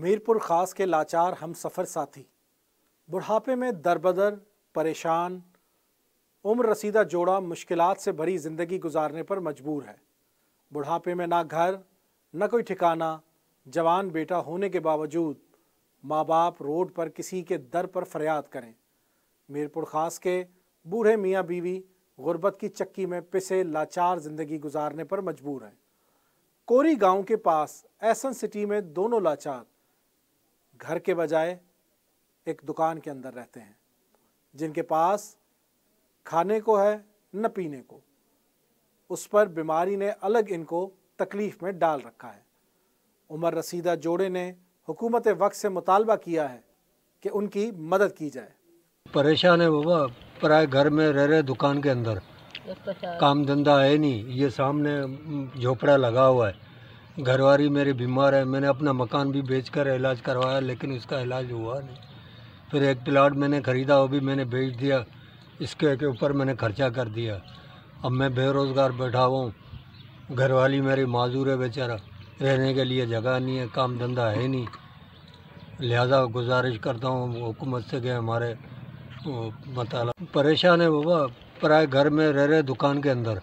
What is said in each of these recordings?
मीरपुर ख़ास के लाचार हम सफ़र साथी बुढ़ापे में दरबदर परेशान उम्र रसीदा जोड़ा मुश्किल से भरी ज़िंदगी गुजारने पर मजबूर है बुढ़ापे में ना घर ना कोई ठिकाना जवान बेटा होने के बावजूद माँ बाप रोड पर किसी के दर पर फरियाद करें मीरपुर ख़ास के बूढ़े मियाँ बीवी गुर्बत की चक्की में पिसे लाचार ज़िंदगी गुजारने पर मजबूर हैं कोरी गांव के पास एसन सिटी में दोनों लाचार घर के बजाय एक दुकान के अंदर रहते हैं जिनके पास खाने को है न पीने को उस पर बीमारी ने अलग इनको तकलीफ़ में डाल रखा है उमर रसीदा जोड़े ने हुकूमत वक्त से मुतालबा किया है कि उनकी मदद की जाए परेशान है बाबा पराए घर में रह रहे दुकान के अंदर काम धंधा है नहीं ये सामने झोपड़ा लगा हुआ है घरवारी मेरी बीमार है मैंने अपना मकान भी बेचकर इलाज करवाया लेकिन उसका इलाज हुआ नहीं फिर एक प्लाट मैंने ख़रीदा वो भी मैंने बेच दिया इसके के ऊपर मैंने खर्चा कर दिया अब मैं बेरोज़गार बैठा हुआ हूँ घरवाली मेरी माजूर है बेचारा रहने के लिए जगह नहीं है काम धंधा है नहीं लिहाजा गुजारिश करता हूँ हुकूमत से गए हमारे मतलब परेशान है बाबा पराए घर में रह रहे दुकान के अंदर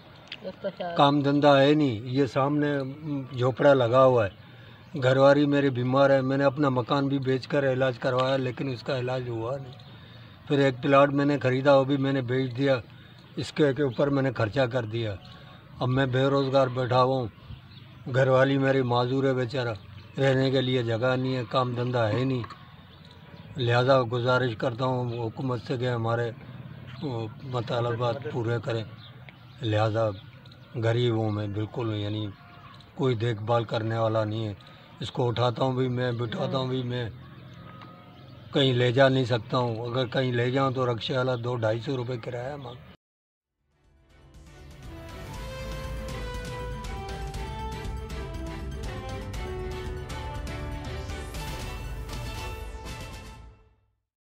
काम धंधा है नहीं ये सामने झोपड़ा लगा हुआ है घरवारी मेरी बीमार है मैंने अपना मकान भी बेचकर इलाज करवाया लेकिन उसका इलाज हुआ नहीं फिर एक प्लाट मैंने ख़रीदा वो भी मैंने बेच दिया इसके के ऊपर मैंने खर्चा कर दिया अब मैं बेरोज़गार बैठा हुआ हूँ घरवाली मेरी माजूर है बेचारा रहने के लिए जगह नहीं है काम धंधा है नहीं लिहाजा गुजारिश करता हूँ हुकूमत से कि हमारे मतलब पूरे करें लिहाजा गरीब हूँ मैं बिल्कुल यानी कोई देखभाल करने वाला नहीं है इसको उठाता हूँ भी मैं बिठाता हूँ भी मैं कहीं ले जा नहीं सकता हूँ अगर कहीं ले जाऊँ तो रक्शे वाला दो ढाई सौ रुपये किराया मांग